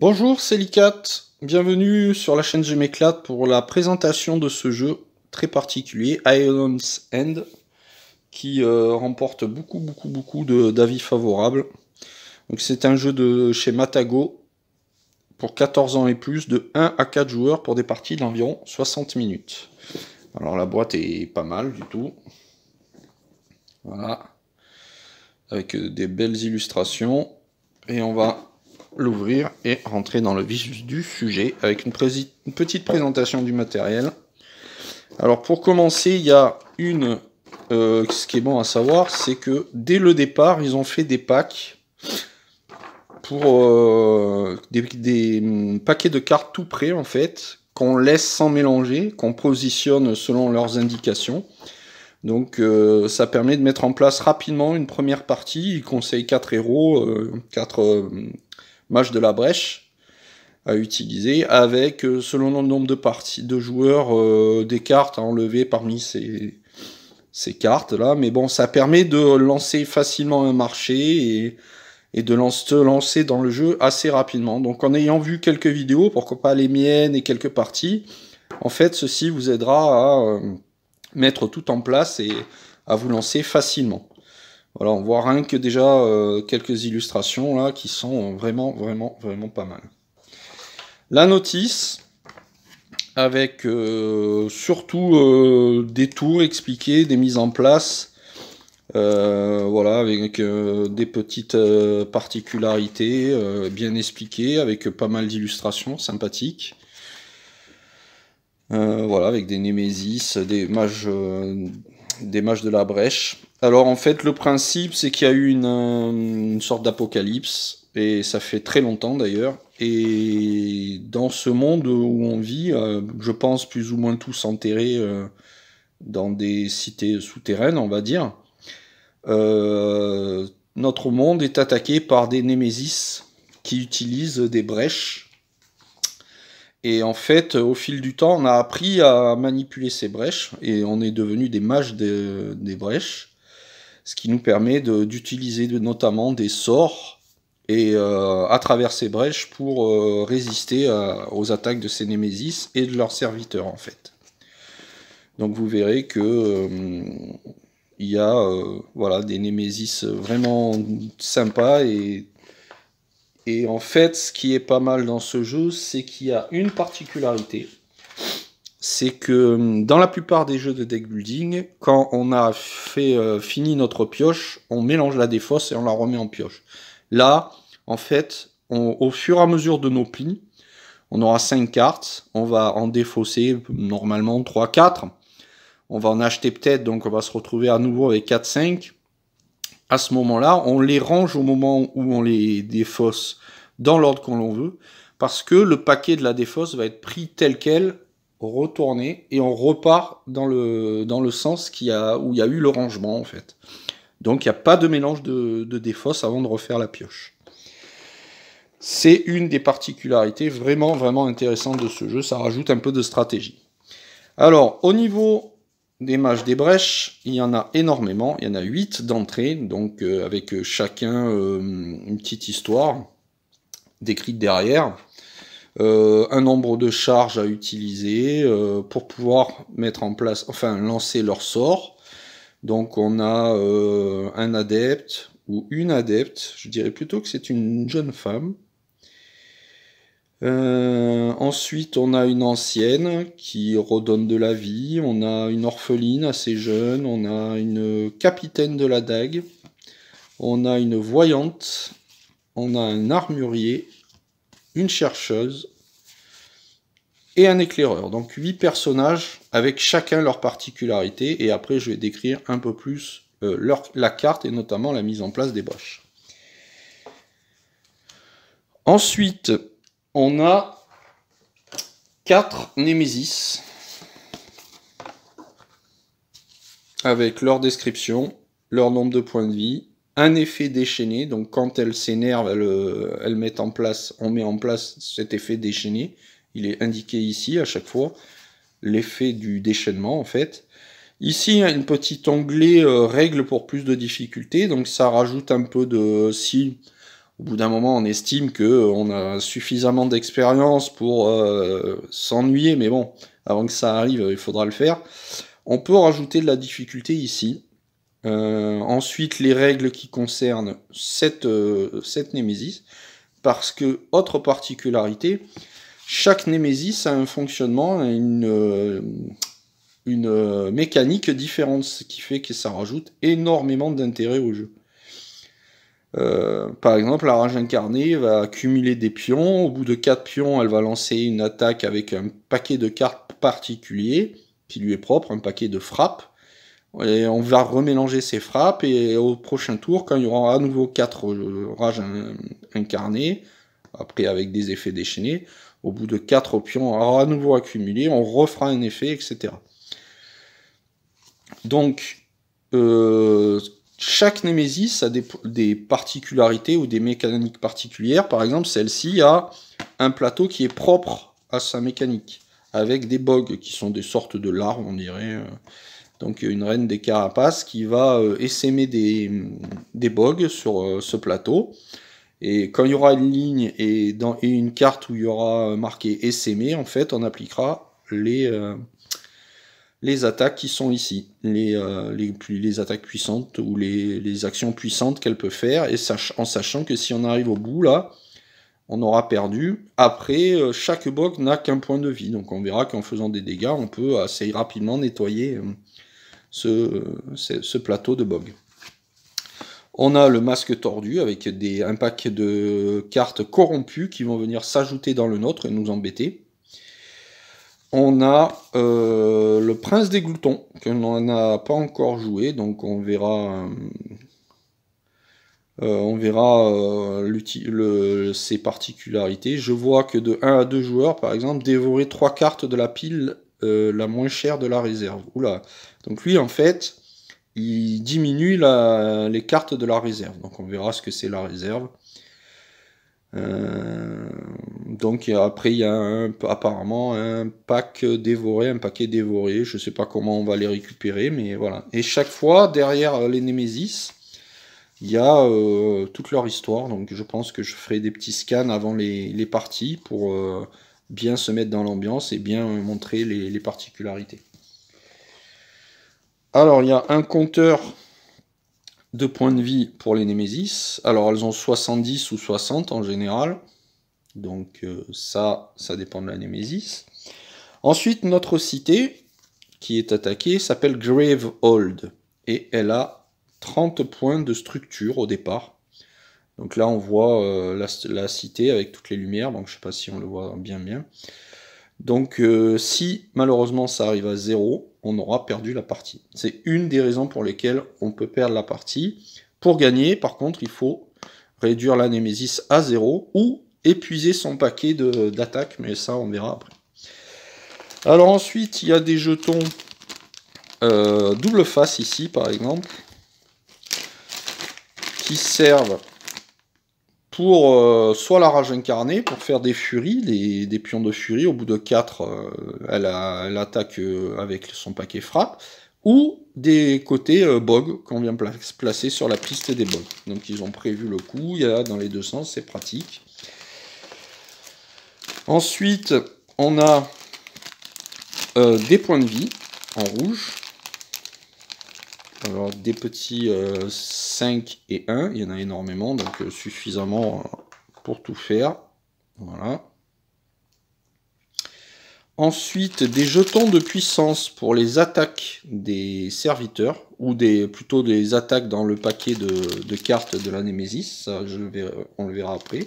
Bonjour, c'est Licat. Bienvenue sur la chaîne Je m'éclate pour la présentation de ce jeu très particulier, Iron's End, qui euh, remporte beaucoup, beaucoup, beaucoup d'avis favorables. Donc c'est un jeu de chez Matago pour 14 ans et plus, de 1 à 4 joueurs pour des parties d'environ 60 minutes. Alors la boîte est pas mal du tout. Voilà. Avec euh, des belles illustrations. Et on va l'ouvrir et rentrer dans le vif du sujet avec une, petite présentation du matériel. Alors pour commencer, il y a une... Euh, ce qui est bon à savoir, c'est que dès le départ, ils ont fait des packs pour euh, des, hum, paquets de cartes tout prêts en fait, qu'on laisse sans mélanger, qu'on positionne selon leurs indications. Donc euh, ça permet de mettre en place rapidement une première partie. Ils conseillent 4 héros, 4 match de la brèche à utiliser, avec, euh, selon le nombre de parties de joueurs, euh, des cartes à enlever parmi ces, ces cartes-là. Mais bon, ça permet de lancer facilement un marché et, et de lancer dans le jeu assez rapidement. Donc en ayant vu quelques vidéos, pourquoi pas les miennes et quelques parties, en fait, ceci vous aidera à euh, mettre tout en place et à vous lancer facilement. Voilà, on voit rien que déjà euh, quelques illustrations là qui sont vraiment, vraiment, vraiment pas mal. La notice, avec euh, surtout euh, des tours expliqués, des mises en place, voilà, avec des petites particularités bien expliquées, avec pas mal d'illustrations sympathiques. voilà, avec des némésis, des mages des mages de la brèche. Alors en fait, le principe, c'est qu'il y a eu euh, une, sorte d'apocalypse, et ça fait très longtemps d'ailleurs. Et dans ce monde où on vit, euh, je pense plus ou moins tous enterrés euh, dans des cités souterraines, on va dire. notre monde est attaqué par des némésis qui utilisent des brèches et en fait, euh, au fil du temps, on a appris à manipuler ces brèches et on est devenu des mages des brèches, ce qui nous permet d'utiliser notamment des sorts et euh, à travers ces brèches pour euh, résister aux attaques de ces némésis et de leurs serviteurs en fait. Donc vous verrez que il y a voilà des némésis vraiment sympas et et en fait, ce qui est pas mal dans ce jeu, c'est qu'il y a une particularité. C'est que hum, dans la plupart des jeux de deck building, quand on a fait euh, fini notre pioche, on mélange la défausse et on la remet en pioche. Là, en fait, au fur et à mesure de nos plis, on aura 5 cartes, on va en défausser hum, normalement 3-4. On va en acheter peut-être, donc on va se retrouver à nouveau avec 4-5 à ce moment-là, on les range au moment où on les défausse dans l'ordre qu'on l'on veut, parce que le paquet de la défausse va être pris tel quel, retourné, et on repart dans le, dans le sens qui a, où il y a eu le rangement en fait. Donc il n'y a pas de mélange de, de défausse avant de refaire la pioche. C'est une des particularités vraiment vraiment intéressantes de ce jeu, ça rajoute un peu de stratégie. Alors au niveau des mages des brèches, il y en a énormément, il y en a 8 d'entrée, donc euh, avec euh, chacun euh, une petite histoire décrite derrière, un nombre de charges à utiliser pour pouvoir mettre en place, enfin lancer leur sort. Donc on a un adepte ou une adepte, je dirais plutôt que c'est une jeune femme, euh, ensuite, on a une ancienne qui redonne de la vie, on a une orpheline assez jeune, on a une capitaine de la dague, on a une voyante, on a un armurier, une chercheuse et un éclaireur. Donc huit personnages avec chacun leur particularité et après je vais décrire un peu plus euh, la carte et notamment la mise en place des boches. Ensuite, on a 4 Némésis avec leur description, leur nombre de points de vie, un effet déchaîné, donc quand elle s'énerve, elle, euh, en place, on met en place cet effet déchaîné, il est indiqué ici à chaque fois, l'effet du déchaînement en fait. Ici, une petite onglet euh, règle pour plus de difficultés, donc ça rajoute un peu de... Si au bout d'un moment, on estime qu'on euh, a suffisamment d'expérience pour euh, s'ennuyer, mais bon, avant que ça arrive, il faudra le faire. On peut rajouter de la difficulté ici. Euh, ensuite, les règles qui concernent cette, cette Némésis, parce que, autre particularité, chaque Némésis a un fonctionnement, une, une mécanique différente, ce qui fait que ça rajoute énormément d'intérêt au jeu. Euh, par exemple, la rage incarnée va accumuler des pions. Au bout de 4 pions, elle va lancer une attaque avec un paquet de cartes particuliers qui lui est propre, un paquet de frappes. Et on va remélanger ces frappes et au prochain tour, quand il y aura à nouveau 4 euh, rages incarnées, après avec des effets déchaînés, au bout de 4 pions, à nouveau accumulés on refera un effet, etc. Donc, euh, chaque Némésis a des, particularités ou des mécaniques particulières. Par exemple, celle-ci a un plateau qui est propre à sa mécanique, avec des bogs qui sont des sortes de larves, on dirait. Euh, donc une reine des carapaces qui va euh, essaimer des, des bogs sur euh, ce plateau. Et quand il y aura une ligne et, dans, une carte où il y aura marqué essaimer, en fait, on appliquera les, les attaques qui sont ici, les, euh, les, attaques puissantes ou les, actions puissantes qu'elle peut faire, et en sachant que si on arrive au bout là, on aura perdu. Après, euh, chaque bog n'a qu'un point de vie, donc on verra qu'en faisant des dégâts, on peut assez rapidement nettoyer euh, ce, ce, plateau de bog. On a le masque tordu avec des, un pack de cartes corrompues qui vont venir s'ajouter dans le nôtre et nous embêter on a euh, le prince des gloutons, que l'on n'a pas encore joué, donc on verra, euh, euh, on verra ses particularités. Je vois que de 1 à 2 joueurs, par exemple, dévorer 3 cartes de la pile la moins chère de la réserve. Donc lui, en fait, il diminue les cartes de la réserve. Donc on verra ce que c'est la réserve. Euh, donc après il y a apparemment un pack dévoré, un paquet dévoré, je ne sais pas comment on va les récupérer, mais voilà. Et chaque fois derrière euh, les Nemesis il y a euh, toute leur histoire, donc je pense que je ferai des petits scans avant les, parties pour bien se mettre dans l'ambiance et bien montrer les particularités. Alors il y a un compteur de points de vie pour les Némésis. Alors elles ont 70 ou 60 en général. Donc euh, ça, ça dépend de la Némésis. Ensuite, notre cité qui est attaquée s'appelle Gravehold. Et elle a 30 points de structure au départ. Donc là, on voit euh, la, cité avec toutes les lumières. Donc je ne sais pas si on le voit bien bien. Donc euh, si malheureusement ça arrive à 0, on aura perdu la partie. C'est une des raisons pour lesquelles on peut perdre la partie. Pour gagner, par contre, il faut réduire la Némésis à 0 ou épuiser son paquet d'attaques, mais ça, on verra après. Alors ensuite, il y a des jetons euh, double face ici, par exemple, qui servent pour euh, soit la rage incarnée, pour faire des furies, des pions de furie, au bout de 4, euh, elle, attaque euh, avec son paquet frappe, ou des côtés bog qu'on vient placer sur la piste des bogs. Donc ils ont prévu le coup, il y a dans les deux sens, c'est pratique. Ensuite, on a des points de vie en rouge, alors des petits 5 euh, et 1, il y en a énormément, donc euh, suffisamment euh, pour tout faire. Voilà. Ensuite, des jetons de puissance pour les attaques des serviteurs, ou des, plutôt des attaques dans le paquet de, cartes de la Némésis, ça, on le verra après.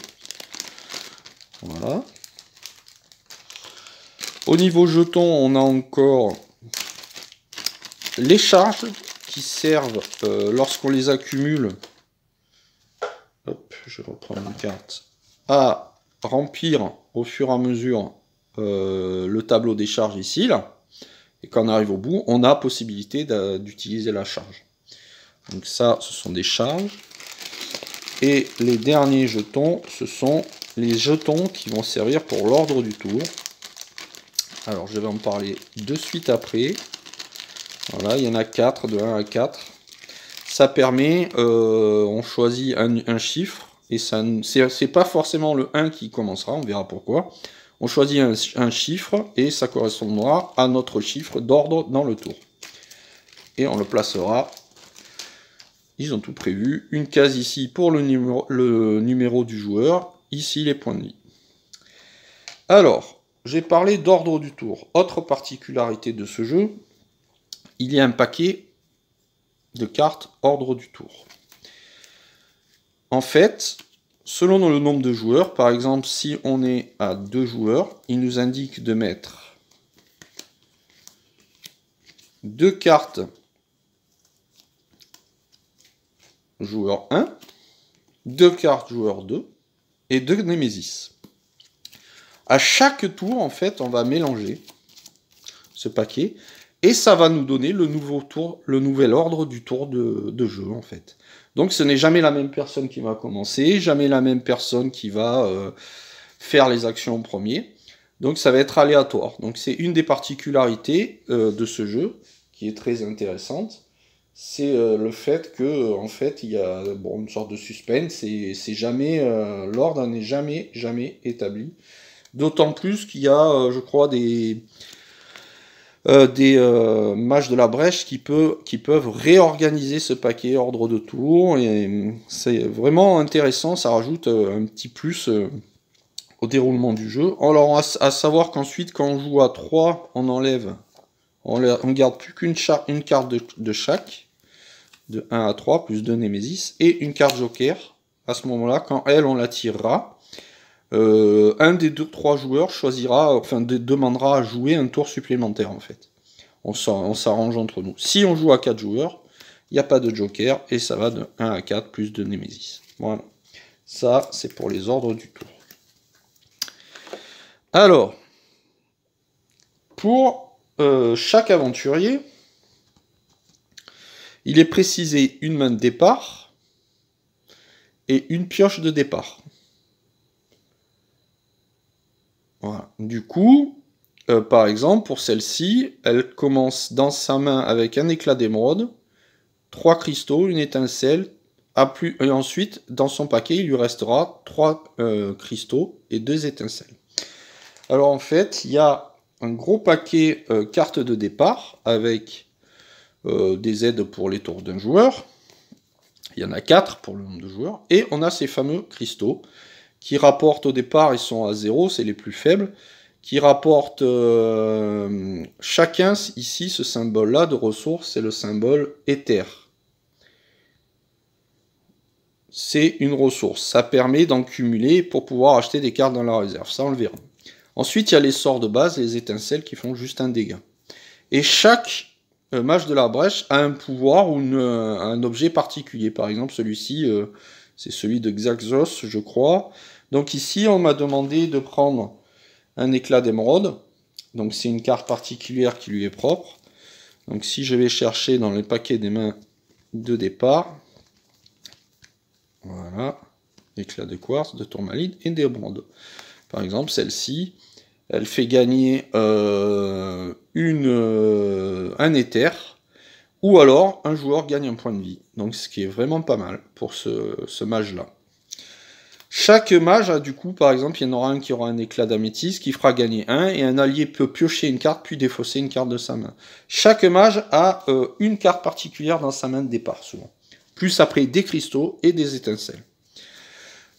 Voilà. Au niveau jetons, on a encore les charges qui servent euh, lorsqu'on les accumule, je reprends une carte, à remplir au fur et à mesure euh, le tableau des charges ici, là, et quand on arrive au bout, on a possibilité d'utiliser la charge. Donc ça, ce sont des charges. Et les derniers jetons, ce sont les jetons qui vont servir pour l'ordre du tour. Alors je vais en parler de suite après. Voilà, il y en a 4, de 1 à 4. Ça permet, euh, on choisit un, chiffre, et ça c'est pas forcément le 1 qui commencera, on verra pourquoi. On choisit un, chiffre, et ça correspondra à notre chiffre d'ordre dans le tour. Et on le placera, ils ont tout prévu, une case ici pour le numéro, le numéro du joueur, ici les points de vie. Alors, j'ai parlé d'ordre du tour. Autre particularité de ce jeu, il y a un paquet de cartes ordre du tour. En fait, selon le nombre de joueurs, par exemple, si on est à deux joueurs, il nous indique de mettre deux cartes joueur 1, deux cartes joueur 2 et deux Nemesis. À chaque tour, en fait, on va mélanger ce paquet et ça va nous donner le nouveau tour, le nouvel ordre du tour de, jeu en fait. Donc ce n'est jamais la même personne qui va commencer, jamais la même personne qui va euh, faire les actions en premier. Donc ça va être aléatoire. Donc c'est une des particularités euh, de ce jeu qui est très intéressante, c'est euh, le fait que en fait il y a une sorte de suspense et c'est jamais l'ordre n'est jamais jamais établi. D'autant plus qu'il y a, je crois, des euh, des euh, mages de la brèche qui, peuvent réorganiser ce paquet ordre de tour. Et euh, c'est vraiment intéressant, ça rajoute un petit plus au déroulement du jeu. Alors à, savoir qu'ensuite quand on joue à 3, on enlève, on, garde plus qu'une une carte de, de chaque, de 1 à 3, plus 2 Némésis, et une carte Joker. À ce moment-là, quand elle, on la tirera, euh, un des trois joueurs choisira, enfin demandera à jouer un tour supplémentaire en fait. On s'arrange entre nous. Si on joue à quatre joueurs, il n'y a pas de joker et ça va de 1 à 4 plus de Nemesis. Voilà. Ça, c'est pour les ordres du tour. Alors, pour euh, chaque aventurier, il est précisé une main de départ et une pioche de départ. Du coup, euh, par exemple, pour celle-ci, elle commence dans sa main avec un éclat d'émeraude, trois cristaux, une étincelle, et ensuite, dans son paquet, il lui restera trois euh, cristaux et deux étincelles. Alors en fait, il y a un gros paquet euh, cartes de départ avec des aides pour les tours d'un joueur. Il y en a quatre pour le nombre de joueurs. Et on a ces fameux cristaux qui rapportent au départ, ils sont à zéro, c'est les plus faibles, qui rapportent euh, chacun ici ce symbole-là de ressources, c'est le symbole éther C'est une ressource. Ça permet d'en cumuler pour pouvoir acheter des cartes dans la réserve. Ça, on le verra. Ensuite, il y a les sorts de base, les étincelles qui font juste un dégât. Et chaque euh, mage de la brèche a un pouvoir ou un objet particulier. Par exemple, celui-ci, euh, c'est celui de Xaxos, je crois. Donc ici, on m'a demandé de prendre un éclat d'émeraude. Donc c'est une carte particulière qui lui est propre. Donc si je vais chercher dans le paquet des mains de départ, voilà, éclat de quartz, de tourmaline et d'émeraude. Par exemple, celle-ci, elle fait gagner euh, une, euh, un éther ou alors, un joueur gagne un point de vie. Donc, ce qui est vraiment pas mal pour ce, mage-là. Chaque mage, a, du coup, par exemple, il y en aura un qui aura un éclat d'améthyste, qui fera gagner un, et un allié peut piocher une carte, puis défausser une carte de sa main. Chaque mage a euh, une carte particulière dans sa main de départ, souvent. Plus après des cristaux et des étincelles.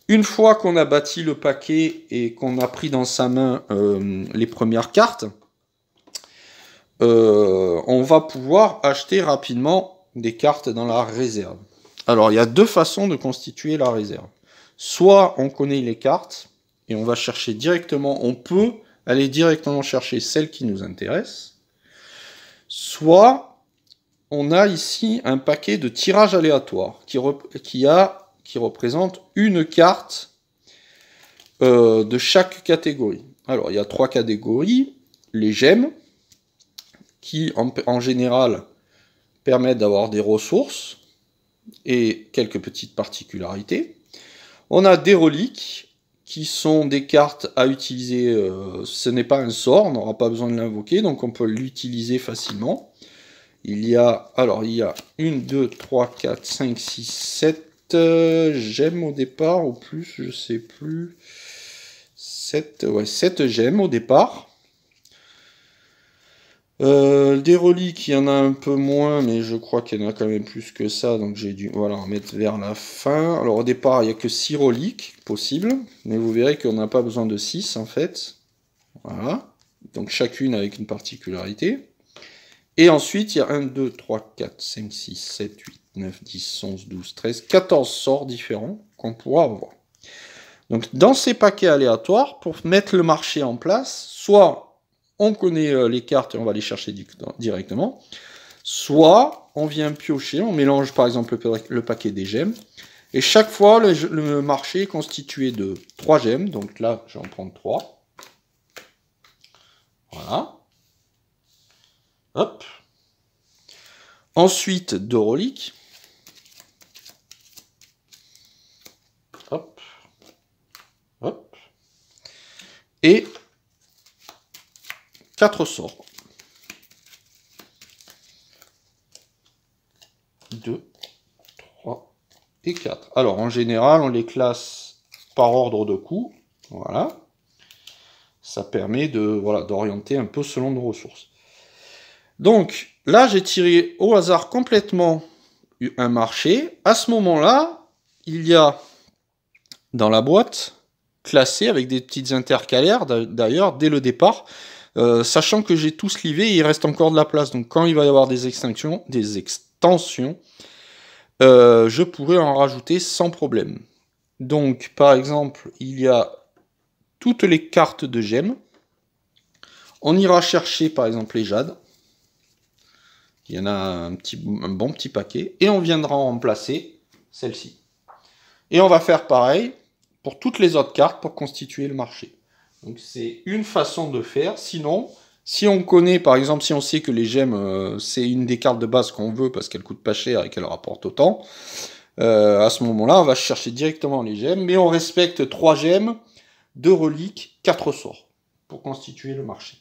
Une fois qu'on a bâti le paquet et qu'on a pris dans sa main euh, les premières cartes, euh, on va pouvoir acheter rapidement des cartes dans la réserve. Alors, il y a deux façons de constituer la réserve. Soit on connaît les cartes et on va chercher directement, on peut aller directement chercher celles qui nous intéressent. Soit on a ici un paquet de tirage aléatoire qui, a, qui représente une carte euh, de chaque catégorie. Alors, il y a trois catégories. Les gemmes, qui en, général permettent d'avoir des ressources et quelques petites particularités. On a des reliques qui sont des cartes à utiliser. Euh, ce n'est pas un sort, on n'aura pas besoin de l'invoquer, donc on peut l'utiliser facilement. Il y a, alors il y a 1, 2, 3, 4, 5, 6, 7 gemmes au départ, ou plus, je sais plus. 7, ouais, 7 gemmes au départ. Euh, des reliques, il y en a un peu moins, mais je crois qu'il y en a quand même plus que ça, donc j'ai dû voilà, en mettre vers la fin. Alors au départ, il n'y a que 6 reliques possibles, mais vous verrez qu'on n'a pas besoin de 6 en fait. Voilà, donc chacune avec une particularité. Et ensuite, il y a 1, 2, 3, 4, 5, 6, 7, 8, 9, 10, 11, 12, 13, 14 sorts différents qu'on pourra avoir. Donc dans ces paquets aléatoires, pour mettre le marché en place, soit on connaît euh, les cartes et on va les chercher directement. Soit on vient piocher, on mélange par exemple le paquet des gemmes. Et chaque fois, le, marché est constitué de 3 gemmes. Donc là, j'en prends trois. Voilà. Hop. Ensuite, 2 reliques. Hop. Hop. Et quatre sorts. 2, 3 et 4. Alors en général, on les classe par ordre de coût. Voilà. Ça permet de voilà, d'orienter un peu selon nos ressources. Donc là, j'ai tiré au hasard complètement un marché. À ce moment-là, il y a dans la boîte classé avec des petites intercalaires d'ailleurs dès le départ euh, sachant que j'ai tout slivé, il reste encore de la place. Donc quand il va y avoir des extinctions, des extensions, euh, je pourrais en rajouter sans problème. Donc par exemple, il y a toutes les cartes de gemmes. On ira chercher par exemple les jades. Il y en a un, petit, bon petit paquet. Et on viendra en placer celle-ci. Et on va faire pareil pour toutes les autres cartes pour constituer le marché. Donc c'est une façon de faire. Sinon, si on connaît, par exemple, si on sait que les gemmes, euh, c'est une des cartes de base qu'on veut parce qu'elle coûte pas cher et qu'elle rapporte autant, euh, à ce moment-là, on va chercher directement les gemmes, mais on respecte 3 gemmes, 2 reliques, 4 sorts pour constituer le marché.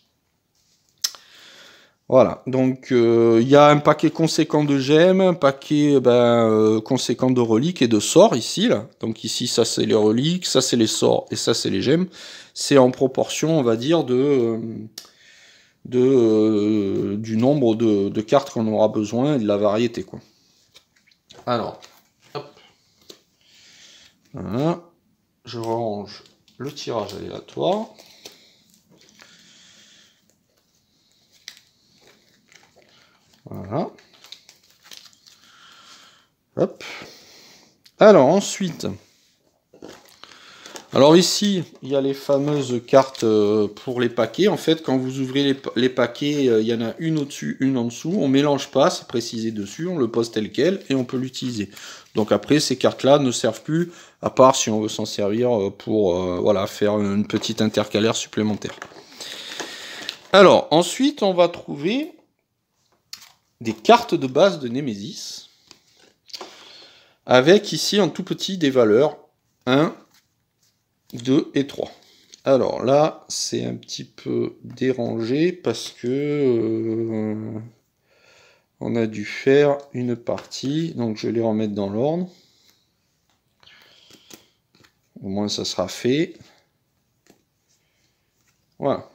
Voilà, donc euh, il y a un paquet conséquent de gemmes, un paquet ben, conséquent de reliques et de sorts ici. Là. Donc ici, ça c'est les reliques, ça c'est les sorts et ça c'est les gemmes c'est en proportion, on va dire, de, euh, euh, du nombre de, cartes qu'on aura besoin et de la variété. Quoi. Alors, hop. Voilà. Je range le tirage aléatoire. Voilà. Hop. Alors ensuite, alors ici, il y a les fameuses cartes euh, pour les paquets. En fait, quand vous ouvrez les, paquets, euh, il y en a une au-dessus, une en dessous. On ne mélange pas, c'est précisé dessus, on le pose tel quel et on peut l'utiliser. Donc après, ces cartes-là ne servent plus, à part si on veut s'en servir euh, pour voilà, faire une petite intercalaire supplémentaire. Alors, ensuite, on va trouver des cartes de base de Nemesis. Avec ici, en tout petit, des valeurs. 1, 2 et 3. Alors là, c'est un petit peu dérangé parce que euh, on a dû faire une partie, donc je vais les remettre dans l'ordre. Au moins ça sera fait. Voilà.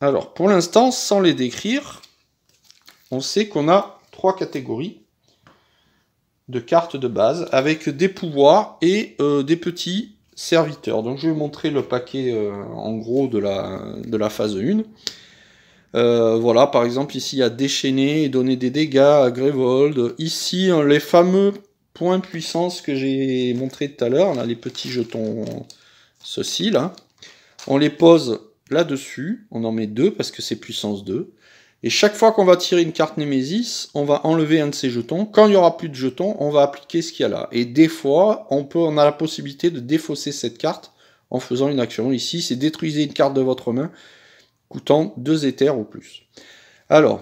Alors pour l'instant, sans les décrire, on sait qu'on a trois catégories de cartes de base avec des pouvoirs et euh, des petits serviteur. Donc je vais montrer le paquet euh, en gros de la, de la phase 1. Euh, voilà, par exemple, ici, il y a déchaîner et donner des dégâts à Grevold. Ici, hein, les fameux points puissance que j'ai montré tout à l'heure, on a les petits jetons, ceci, là. On les pose là-dessus. On en met deux parce que c'est puissance 2. Et chaque fois qu'on va tirer une carte Némésis, on va enlever un de ces jetons. Quand il n'y aura plus de jetons, on va appliquer ce qu'il y a là. Et des fois, on, peut, on a la possibilité de défausser cette carte en faisant une action. Ici, c'est détruisez une carte de votre main coûtant 2 éthers ou plus. Alors,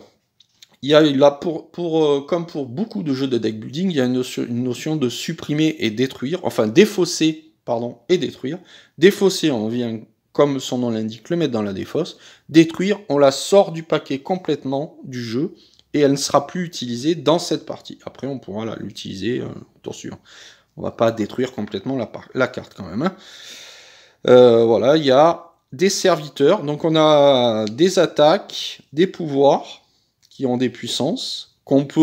il y a là, pour, euh, comme pour beaucoup de jeux de deck building, il y a une notion, une notion de supprimer et détruire, enfin défausser, pardon, et détruire. Défausser, on vient comme son nom l'indique, le mettre dans la défausse. Détruire, on la sort du paquet complètement du jeu et elle ne sera plus utilisée dans cette partie. Après, on pourra l'utiliser euh, tour suivant. On va pas détruire complètement la, carte quand même. Hein. Euh, voilà, il y a des serviteurs. Donc on a des attaques, des pouvoirs qui ont des puissances qu'on peut,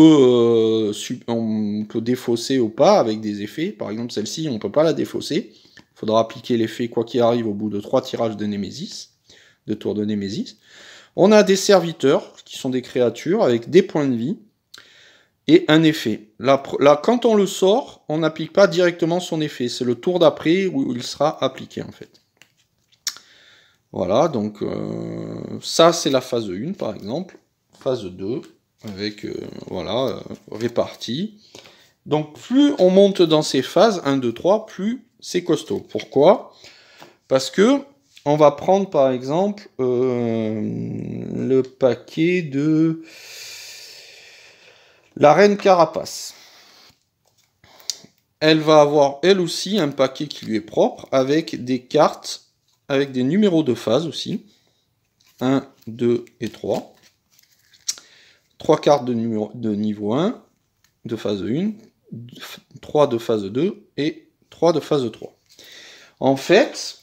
euh, peut défausser ou pas avec des effets. Par exemple, celle-ci, on ne peut pas la défausser faudra appliquer l'effet quoi qu'il arrive au bout de trois tirages de Némésis, de tours de Némésis. On a des serviteurs, qui sont des créatures, avec des points de vie, et un effet. Là, quand on le sort, on n'applique pas directement son effet. C'est le tour d'après où il sera appliqué, en fait. Voilà, donc euh, ça, c'est la phase 1, par exemple. Phase 2, avec, euh, voilà, euh, réparti. Donc plus on monte dans ces phases, 1, 2, 3, plus c'est costaud. Pourquoi Parce que on va prendre par exemple euh, le paquet de la reine carapace. Elle va avoir elle aussi un paquet qui lui est propre avec des cartes, avec des numéros de phase aussi. 1, 2 et 3. 3 cartes de, numéro, de niveau 1, de phase 1, 3 de phase 2 et 3 de phase 3. En fait,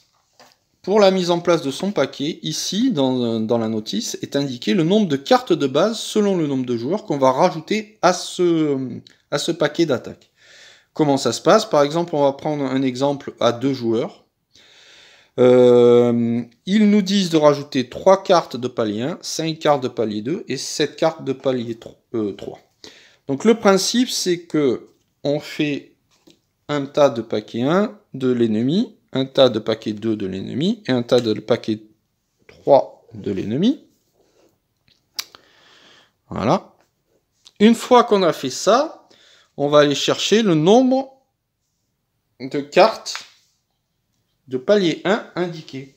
pour la mise en place de son paquet, ici, dans, la notice, est indiqué le nombre de cartes de base selon le nombre de joueurs qu'on va rajouter à ce, à ce paquet d'attaques. Comment ça se passe Par exemple, on va prendre un exemple à deux joueurs. Euh, ils nous disent de rajouter 3 cartes de palier 1, 5 cartes de palier 2 et 7 cartes de palier 3. 3. Euh, Donc le principe, c'est que on fait un tas de paquets 1 de l'ennemi, un tas de paquets 2 de l'ennemi et un tas de paquets 3 de l'ennemi. Voilà. Une fois qu'on a fait ça, on va aller chercher le nombre de cartes de palier 1 indiqué.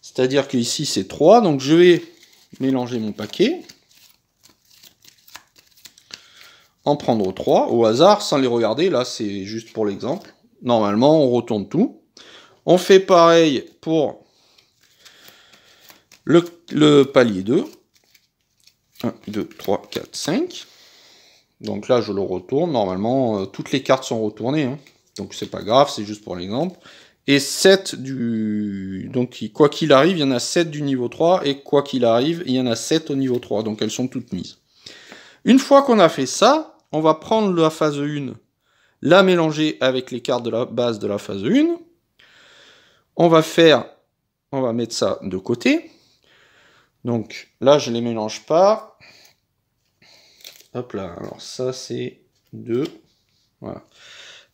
C'est-à-dire qu'ici c'est 3, donc je vais mélanger mon paquet. prendre 3 au hasard sans les regarder. Là, c'est juste pour l'exemple. Normalement, on retourne tout. On fait pareil pour le, palier 2. 1, 2, 3, 4, 5. Donc là, je le retourne. Normalement, euh, toutes les cartes sont retournées. Hein. Donc c'est pas grave, c'est juste pour l'exemple. Et 7 du... Donc quoi qu'il arrive, il y en a 7 du niveau 3. Et quoi qu'il arrive, il y en a 7 au niveau 3. Donc elles sont toutes mises. Une fois qu'on a fait ça, on va prendre la phase 1, la mélanger avec les cartes de la base de la phase 1. On va faire, on va mettre ça de côté. Donc là, je ne les mélange pas. Hop là, alors ça c'est 2. Voilà.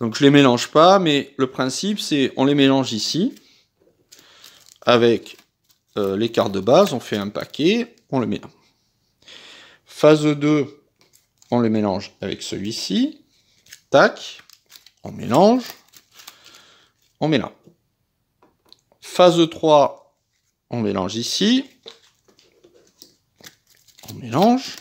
Donc je ne les mélange pas, mais le principe c'est on les mélange ici avec euh, les cartes de base, on fait un paquet, on le met Phase 2, on le mélange avec celui-ci, tac, on mélange, on met là. Phase 3, on mélange ici, on mélange,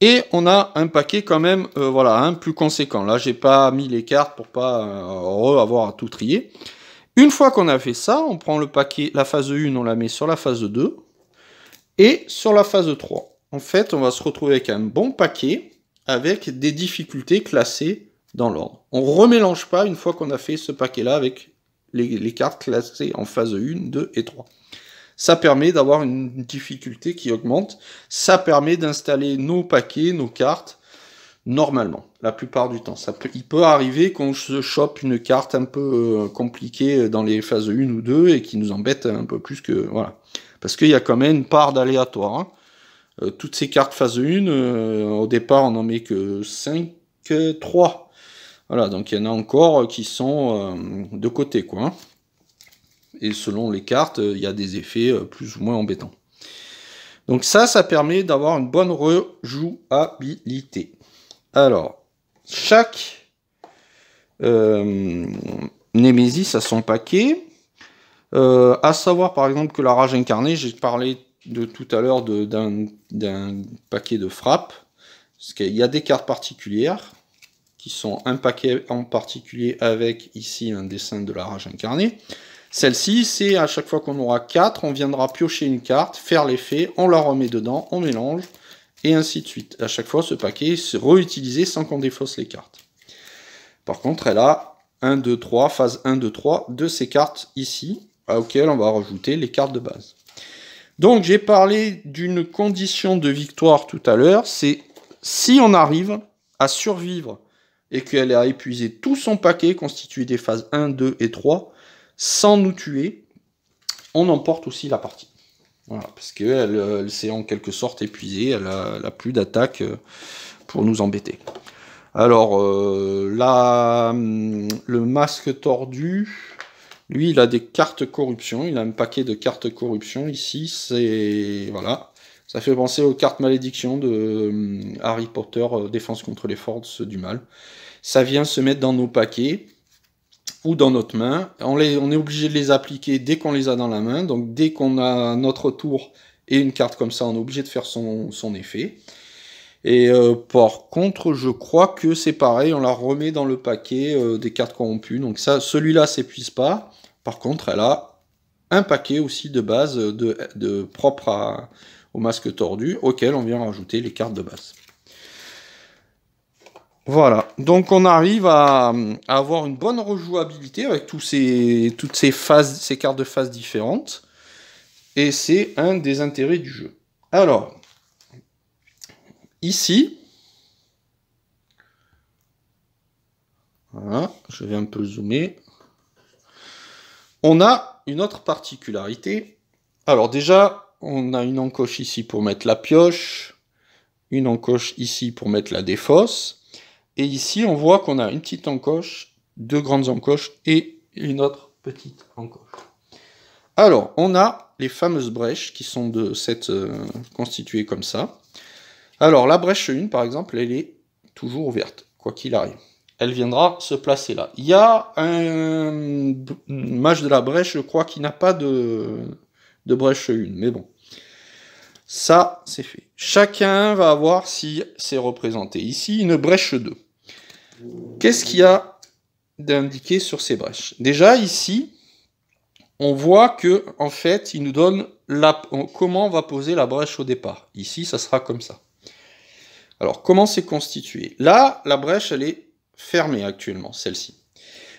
et on a un paquet quand même, euh, voilà, un plus conséquent. Là, j'ai pas mis les cartes pour pas euh, avoir à tout trier. Une fois qu'on a fait ça, on prend le paquet, la phase 1, on la met sur la phase 2 et sur la phase 3 en fait, on va se retrouver avec un bon paquet avec des difficultés classées dans l'ordre. On remélange pas une fois qu'on a fait ce paquet-là avec les, cartes classées en phase 1, 2 et 3. Ça permet d'avoir une difficulté qui augmente. Ça permet d'installer nos paquets, nos cartes, normalement, la plupart du temps. il peut arriver qu'on se chope une carte un peu euh, compliquée dans les phases 1 ou 2 et qui nous embête un peu plus que... Voilà. Parce qu'il y a quand même une part d'aléatoire. Hein. Euh, toutes ces cartes phase 1, euh, au départ on n'en met que 5, 3. Voilà, donc il y en a encore euh, qui sont de côté, quoi. Hein. Et selon les cartes, il y a des effets plus ou moins embêtants. Donc ça, ça permet d'avoir une bonne rejouabilité. Alors, chaque Nemesis à a son paquet. à savoir par exemple que la rage incarnée, j'ai parlé de tout à l'heure d'un paquet de frappe Parce qu'il y a des cartes particulières qui sont un paquet en particulier avec ici un dessin de la rage incarnée. Celle-ci, c'est à chaque fois qu'on aura 4, on viendra piocher une carte, faire l'effet, on la remet dedans, on mélange, et ainsi de suite. À chaque fois, ce paquet se réutilisé sans qu'on défausse les cartes. Par contre, elle a 1, 2, 3, phase 1, 2, 3 de ces cartes ici, à auxquelles on va rajouter les cartes de base. Donc j'ai parlé d'une condition de victoire tout à l'heure, c'est si on arrive à survivre et qu'elle a épuisé tout son paquet constitué des phases 1, 2 et 3, sans nous tuer, on emporte aussi la partie. Voilà, parce qu'elle s'est en quelque sorte épuisée, elle n'a plus d'attaque euh, pour nous embêter. Alors, euh, hum, le masque tordu, lui, il a des cartes corruption, il a un paquet de cartes corruption ici, c'est... Voilà. Ça fait penser aux cartes malédiction de euh, Harry Potter, euh, Défense contre les forces du mal. Ça vient se mettre dans nos paquets ou dans notre main. On, est obligé de les appliquer dès qu'on les a dans la main. Donc dès qu'on a notre tour et une carte comme ça, on est obligé de faire son effet. Et euh, par contre, je crois que c'est pareil, on la remet dans le paquet euh, des cartes corrompues. Donc ça, celui-là s'épuise pas. Par contre, elle a un paquet aussi de base euh, de, propre au masque tordu, auquel on vient rajouter les cartes de base. Voilà, donc on arrive à, avoir une bonne rejouabilité avec toutes ces, phases, ces cartes de phase différentes. Et c'est un des intérêts du jeu. Alors, ici. je vais un peu zoomer. On a une autre particularité. Alors déjà, on a une encoche ici pour mettre la pioche, une encoche ici pour mettre la défausse, et ici on voit qu'on a une petite encoche, deux grandes encoches et une autre petite encoche. Alors, on a les fameuses brèches qui sont de cette, euh, constituées comme ça. Alors la brèche 1, par exemple, elle est toujours ouverte, quoi qu'il arrive. Elle viendra se placer là. Il y a un match de la brèche, je crois, qui n'a pas de, brèche 1, mais bon. Ça, c'est fait. Chacun va voir si c'est représenté ici, une brèche 2. Qu'est-ce qu'il y a d'indiqué sur ces brèches Déjà, ici, on voit que, en fait, il nous donne la, comment on va poser la brèche au départ. Ici, ça sera comme ça. Alors, comment c'est constitué Là, la brèche, elle est fermée actuellement, celle-ci.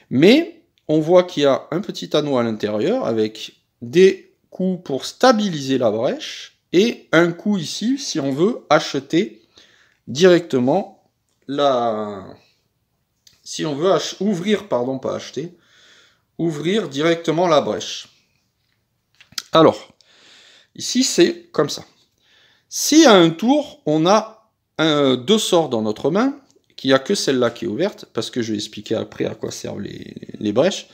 Mais on voit qu'il y a un petit anneau à l'intérieur avec des coups pour stabiliser la brèche et un coup ici si on veut acheter directement la... Si on veut ouvrir, pardon, pas acheter, ouvrir directement la brèche. Alors, ici c'est comme ça. Si à un tour, on a euh, deux sorts dans notre main, qui n'y a que celle-là qui est ouverte, parce que je vais expliquer après à quoi servent les, brèches,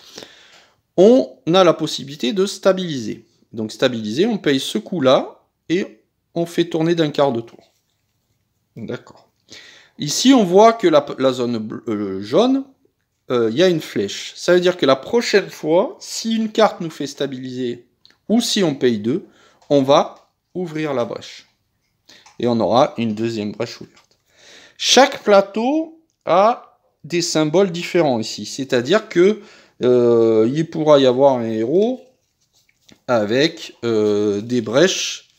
on a la possibilité de stabiliser. Donc stabiliser, on paye ce coup-là et on fait tourner d'un quart de tour. D'accord. Ici, on voit que la, zone euh, jaune, euh, il y a une flèche. Ça veut dire que la prochaine fois, si une carte nous fait stabiliser ou si on paye deux, on va ouvrir la brèche et on aura une deuxième brèche ouverte. Chaque plateau a des symboles différents ici, c'est-à-dire que euh, il pourra y avoir un héros avec euh, des brèches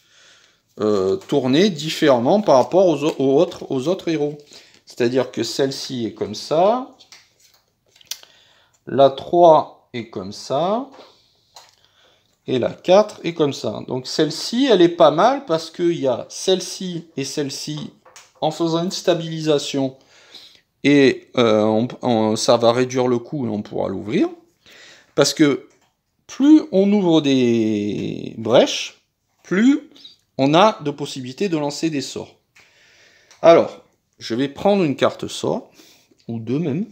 euh, tournées différemment par rapport autres, aux autres héros. C'est-à-dire que celle-ci est comme ça, la 3 est comme ça, et la 4 est comme ça. Donc celle-ci, elle est pas mal parce qu'il y a celle-ci et celle-ci en faisant une stabilisation et euh, ça va réduire le coût et on pourra l'ouvrir. Parce que plus on ouvre des brèches, plus on a de possibilités de lancer des sorts. Alors, je vais prendre une carte sort, ou deux même.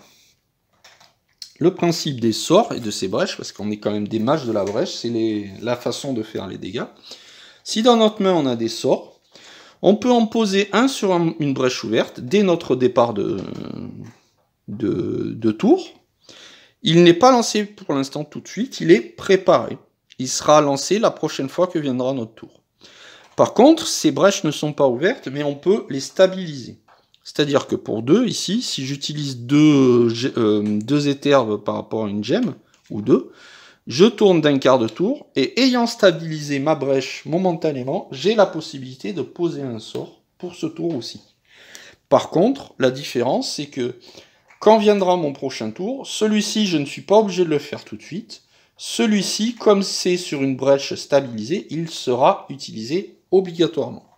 Le principe des sorts et de ces brèches, parce qu'on est quand même des mages de la brèche, c'est la façon de faire les dégâts. Si dans notre main on a des sorts, on peut en poser un sur une brèche ouverte dès notre départ de, de, de tour. Il n'est pas lancé pour l'instant tout de suite, il est préparé. Il sera lancé la prochaine fois que viendra notre tour. Par contre, ces brèches ne sont pas ouvertes, mais on peut les stabiliser. C'est-à-dire que pour deux ici, si j'utilise 2 deux, euh, par rapport à une gemme, ou deux, je tourne d'un quart de tour, et ayant stabilisé ma brèche momentanément, j'ai la possibilité de poser un sort pour ce tour aussi. Par contre, la différence, c'est que quand viendra mon prochain tour, celui-ci, je ne suis pas obligé de le faire tout de suite. Celui-ci, comme c'est sur une brèche stabilisée, il sera utilisé obligatoirement.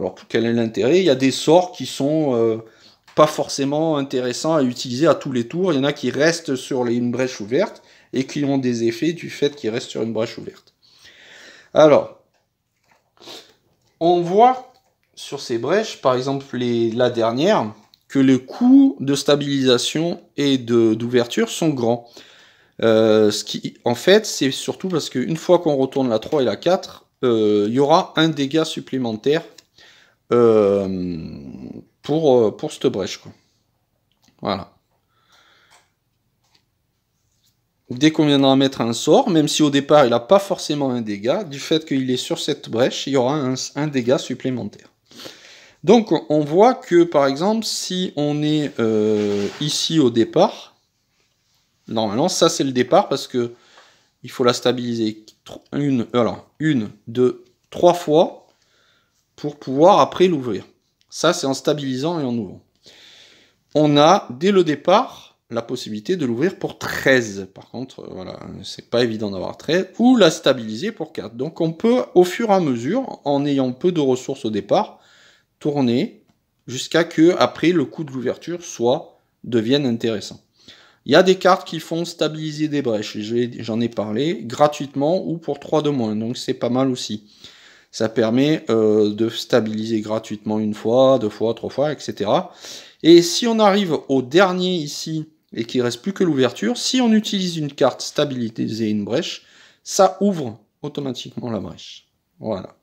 Alors quel est l'intérêt Il y a des sorts qui sont euh, pas forcément intéressants à utiliser à tous les tours. Il y en a qui restent sur une brèche ouverte et qui ont des effets du fait qu'ils restent sur une brèche ouverte. Alors, on voit sur ces brèches, par exemple la dernière, que les coût de stabilisation et d'ouverture sont grands. Euh, ce qui, en fait, c'est surtout parce qu'une fois qu'on retourne la 3 et la 4, euh, il y aura un dégât supplémentaire euh, pour, euh, pour cette brèche. Quoi. Voilà. Dès qu'on viendra mettre un sort, même si au départ il n'a pas forcément un dégât, du fait qu'il est sur cette brèche, il y aura un, dégât supplémentaire. Donc on voit que par exemple si on est euh, ici au départ, normalement ça c'est le départ parce que il faut la stabiliser une, deux, trois fois pour pouvoir après l'ouvrir. Ça, c'est en stabilisant et en ouvrant. On a, dès le départ, la possibilité de l'ouvrir pour 13. Par contre, euh, voilà, c'est pas évident d'avoir 13. Ou la stabiliser pour 4. Donc on peut, au fur et à mesure, en ayant peu de ressources au départ, tourner jusqu'à que, après, le coût de l'ouverture soit, devienne intéressant. Il y a des cartes qui font stabiliser des brèches, j'en ai parlé, gratuitement ou pour 3 de moins, donc c'est pas mal aussi ça permet euh, de stabiliser gratuitement une fois, deux fois, trois fois, etc. Et si on arrive au dernier ici, et qu'il reste plus que l'ouverture, si on utilise une carte stabilisée une brèche, ça ouvre automatiquement la brèche. Voilà.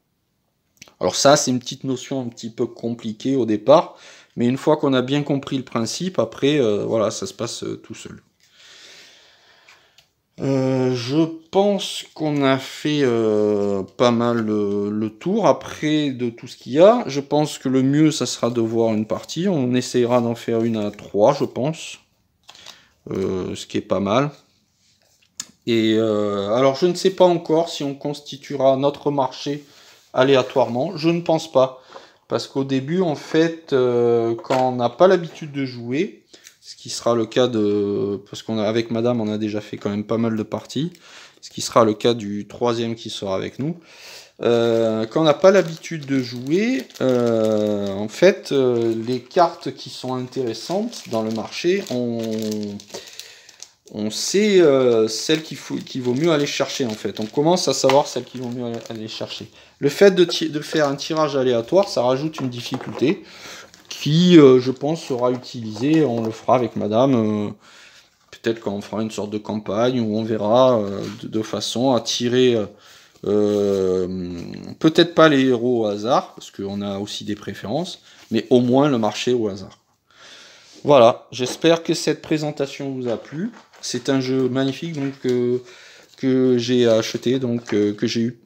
Alors ça, c'est une petite notion un petit peu compliquée au départ, mais une fois qu'on a bien compris le principe, après, euh, voilà, ça se passe euh, tout seul. Euh, je pense qu'on a fait euh, pas mal euh, le, tour après de tout ce qu'il y a. Je pense que le mieux, ça sera de voir une partie. On essayera d'en faire une à trois, je pense. ce qui est pas mal. Et alors, je ne sais pas encore si on constituera notre marché aléatoirement. Je ne pense pas. Parce qu'au début, en fait, quand on n'a pas l'habitude de jouer, ce qui sera le cas de parce qu'on a avec Madame on a déjà fait quand même pas mal de parties, ce qui sera le cas du troisième qui sera avec nous. Euh, quand on n'a pas l'habitude de jouer, euh, en fait, euh, les cartes qui sont intéressantes dans le marché, on, sait celles qu'il vaut mieux aller chercher en fait. On commence à savoir celles qui vaut mieux aller chercher. Le fait de, de faire un tirage aléatoire, ça rajoute une difficulté qui, euh, je pense, sera utilisé. On le fera avec madame. Euh, peut-être quand on fera une sorte de campagne où on verra euh, de, de, façon à tirer. Peut-être pas les héros au hasard, parce qu'on a aussi des préférences, mais au moins le marché au hasard. Voilà, j'espère que cette présentation vous a plu. C'est un jeu magnifique, donc que j'ai acheté, donc euh, que j'ai eu,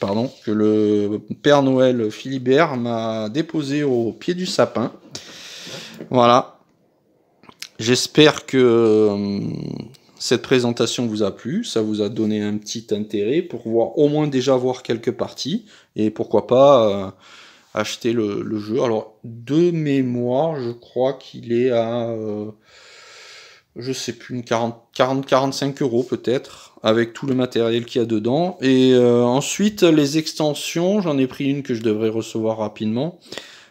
pardon, que le Père Noël Philibert m'a déposé au pied du sapin. Voilà. J'espère que euh, cette présentation vous a plu, ça vous a donné un petit intérêt pour voir au moins déjà voir quelques parties et pourquoi pas euh, acheter le, jeu. Alors de mémoire, je crois qu'il est à je sais plus, une 40 45 euros peut-être avec tout le matériel qu'il y a dedans. Et euh, ensuite, les extensions, j'en ai pris une que je devrais recevoir rapidement.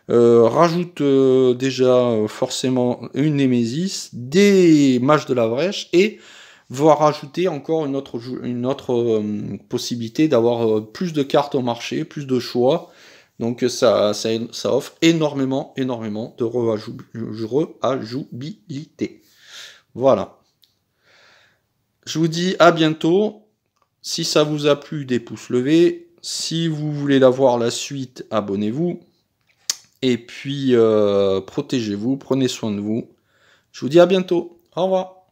Euh, rajoute euh, déjà euh, forcément une Nemesis, des Mages de la brèche et va rajouter encore une autre, une autre possibilité d'avoir plus de cartes au marché, plus de choix. Donc ça, ça, offre énormément, énormément de reajoubilité. Voilà. Je vous dis à bientôt. Si ça vous a plu, des pouces levés. Si vous voulez la voir la suite, abonnez-vous. Et puis, euh, protégez-vous, prenez soin de vous. Je vous dis à bientôt. Au revoir.